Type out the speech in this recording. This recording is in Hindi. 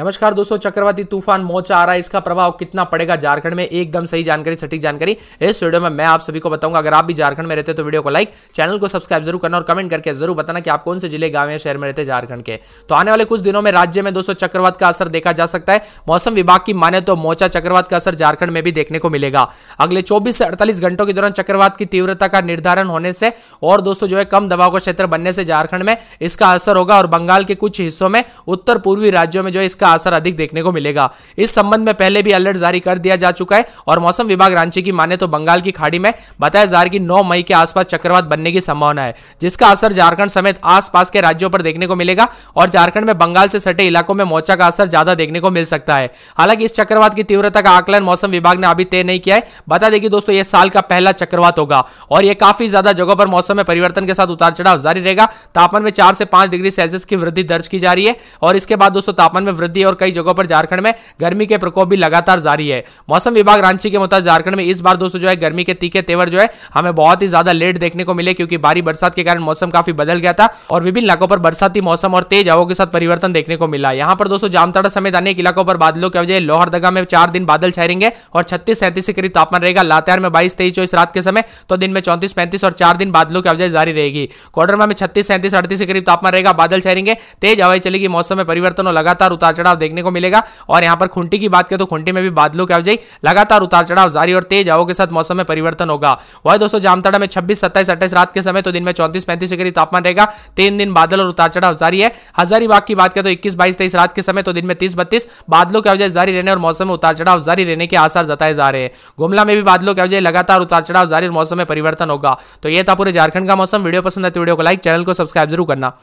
नमस्कार दोस्तों चक्रवाती तूफान मोचा आ रहा है इसका प्रभाव कितना पड़ेगा झारखंड में एकदम सही जानकारी सटीक जानकारी इस वीडियो में मैं आप सभी को बताऊंगा अगर आप भी झारखंड में रहते तो वीडियो को लाइक चैनल को सब्सक्राइब जरूर करना और कमेंट करके जरूर बताना कि आप कौन से जिले गांव या शहर में रहते हैं झारखंड के तो आने वाले कुछ दिनों में राज्य में दोस्तों चक्रवात का असर देखा जा सकता है मौसम विभाग की माने तो मोचा चक्रवात का असर झारखंड में भी देखने को मिलेगा अगले चौबीस से अड़तालीस घंटों के दौरान चक्रवात की तीव्रता का निर्धारण होने से और दोस्तों जो है कम दबाव का क्षेत्र बनने से झारखंड में इसका असर होगा और बंगाल के कुछ हिस्सों में उत्तर पूर्वी राज्यों में जो इसका असर अधिक देखने को मिलेगा इस संबंध में पहले भी अलर्ट जारी कर दिया जा चुका है और मौसम विभाग रांची की माने तो बंगाल की खाड़ी में बताया जा रहा है कि नौ मई के आसपास चक्रवात बनने की संभावना है जिसका असर झारखंड समेत आसपास के राज्यों पर देखने को मिलेगा और झारखंड में बंगाल से सटे इलाकों में मोर्चा का असर ज्यादा देखने को मिल सकता है हालांकि इस चक्रवात की तीव्रता का आकलन मौसम विभाग ने अभी तय नहीं किया है बता दें कि दोस्तों यह साल का पहला चक्रवात होगा और यह काफी ज्यादा जगहों पर मौसम में परिवर्तन के साथ उतार चढ़ाव जारी रहेगा तापमान में चार से पांच डिग्री सेल्सियस की वृद्धि दर्ज की जा रही है और इसके बाद दोस्तों तापमान में वृद्धि और कई जगहों पर झारखंड में गर्मी के प्रकोप भी लगातार जारी है मौसम विभाग रांची के मुताबिक झारखंड में इस बार दोस्तों जो है गर्मी के तीखे तेवर जो है हमें बहुत ही ज्यादा लेट देखने को मिले क्योंकि भारी बरसात के कारण मौसम काफी बदल गया था और विभिन्न इलाकों पर बरसाती मौसम और तेज हवाओं के साथ परिवर्तन देखने को मिला यहाँ पर दोस्तों जामताड़ा समेत अनेक इलाकों पर बादलों की वजह लोहरदगा में चार दिन बादल छहरेंगे और छत्तीस सैंतीस के करीब तापमान रहेगा लातेहार में बाईस तेईस चौबीस रात के समय तो दिन में चौंतीस पैंतीस और चार दिन बादलों की वजह जारी रहेगी कोडरमा में छत्तीस सैंतीस अड़तीस के करीब तापमान रहेगा बादल छहरेंगे तेज हवाई चलेगी मौसम में परिवर्तन परिवर्तन और लगातार उतार चढ़ाव देखने को मिलेगा और यहाँ पर खुंटी की बात करें तो खुंटी में भी बादलों की अवजयी लगातार उतार चढ़ाव जारी और तेज हवा के साथ मौसम में परिवर्तन होगा वही दोस्तों जामताड़ा में छब्बीस सत्ताईस अट्ठाईस रात के समय तो दिन में चौंतीस पैंतीस डिग्री तापमान रहेगा तीन दिन बादल और उतार चढ़ाव जारी है हजारीबाग की बात करें तो इक्कीस बाईस तेईस रात के समय तो दिन में तीस बत्तीस बादलों की अवजय जारी रहने और मौसम में उतार चढ़ाव जारी रहने के आसार जताए जा रहे हैं गुमला में भी बादलों की अवजय लगातार उतार चढ़ाव जारी और मौसम में परिवर्तन होगा तो यह था पूरे झारखंड का मौसम वीडियो पसंद है तो वीडियो को लाइक चैनल को सब्सक्राइब जरूर करना